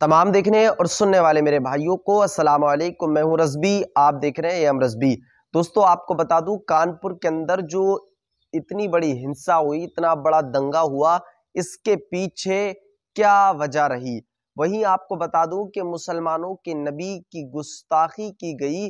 तमाम देखने और सुनने वाले मेरे भाइयों को अस्सलाम वालेकुम मैं हूं रजबी आप देख रहे हैं एम रस्बी दोस्तों आपको बता दूं कानपुर के अंदर जो इतनी बड़ी हिंसा हुई इतना बड़ा दंगा हुआ इसके पीछे क्या वजह रही वहीं आपको बता दूं कि मुसलमानों के नबी की गुस्ताखी की गई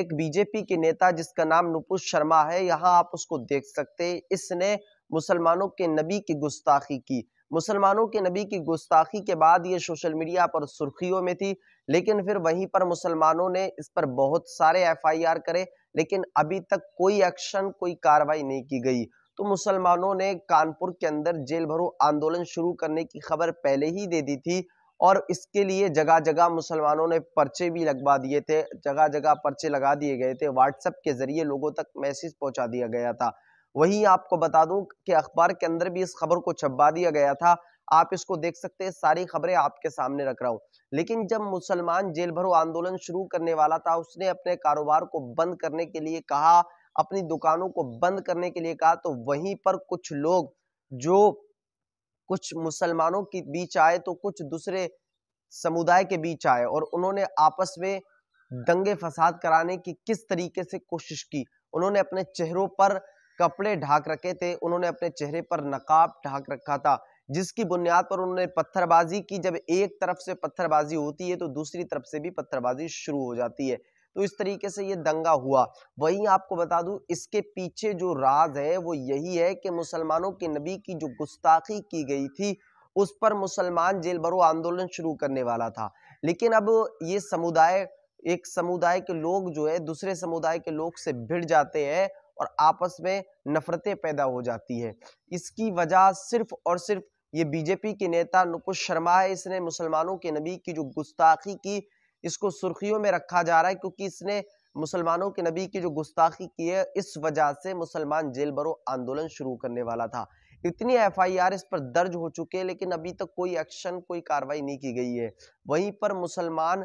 एक बीजेपी के नेता जिसका नाम नुपुर शर्मा है यहाँ आप उसको देख सकते इसने मुसलमानों के नबी की गुस्ताखी की मुसलमानों के नबी की गुस्ताखी के बाद ये सोशल मीडिया पर सुर्खियों में थी लेकिन फिर वहीं पर मुसलमानों ने इस पर बहुत सारे एफआईआर करे लेकिन अभी तक कोई एक्शन कोई कार्रवाई नहीं की गई तो मुसलमानों ने कानपुर के अंदर जेल भरो आंदोलन शुरू करने की खबर पहले ही दे दी थी और इसके लिए जगह जगह मुसलमानों ने पर्चे भी लगवा दिए थे जगह जगह पर्चे लगा दिए गए थे व्हाट्सएप के जरिए लोगों तक मैसेज पहुंचा दिया गया था वहीं आपको बता दूं कि अखबार के अंदर भी इस खबर को छपा दिया गया था आप इसको देख सकते हैं सारी खबरें आपके सामने रख रहा हूं लेकिन जब मुसलमान जेल भरो आंदोलन शुरू करने वाला था उसने अपने कारोबार को बंद करने के लिए कहा अपनी दुकानों को बंद करने के लिए कहा तो वहीं पर कुछ लोग जो कुछ मुसलमानों के बीच आए तो कुछ दूसरे समुदाय के बीच आए और उन्होंने आपस में दंगे फसाद कराने की किस तरीके से कोशिश की उन्होंने अपने चेहरों पर कपड़े ढाक रखे थे उन्होंने अपने चेहरे पर नकाब ढाक रखा था जिसकी बुनियाद पर उन्होंने पत्थरबाजी की जब एक तरफ से पत्थरबाजी होती है तो दूसरी तरफ से भी पत्थरबाजी शुरू हो जाती है तो इस तरीके से ये दंगा हुआ वहीं आपको बता दूं इसके पीछे जो राज है वो यही है कि मुसलमानों के नबी की जो गुस्ताखी की गई थी उस पर मुसलमान जेल भरो आंदोलन शुरू करने वाला था लेकिन अब ये समुदाय एक समुदाय के लोग जो है दूसरे समुदाय के लोग से भिड़ जाते हैं और आपस में नफरतें पैदा हो जाती है इसकी वजह सिर्फ और सिर्फ ये बीजेपी के नेता नुकुश शर्मा है इसने मुसलमानों के नबी की जो गुस्ताखी की इसको सुर्खियों में रखा जा रहा है क्योंकि इसने मुसलमानों के नबी की जो गुस्ताखी की है इस वजह से मुसलमान जेल भरो आंदोलन शुरू करने वाला था इतनी एफआईआर इस पर दर्ज हो चुके हैं लेकिन अभी तक कोई एक्शन कोई कार्रवाई नहीं की गई है वहीं पर मुसलमान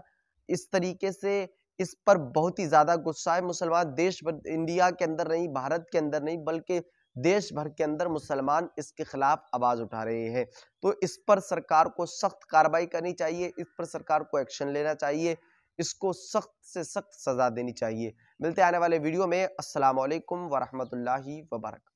इस तरीके से इस पर बहुत ही ज़्यादा गुस्सा है मुसलमान देश भर इंडिया के अंदर नहीं भारत के अंदर नहीं बल्कि देश भर के अंदर मुसलमान इसके खिलाफ आवाज़ उठा रहे हैं तो इस पर सरकार को सख्त कार्रवाई करनी चाहिए इस पर सरकार को एक्शन लेना चाहिए इसको सख्त से सख्त सज़ा देनी चाहिए मिलते आने वाले वीडियो में असलकम वरहमल वबरक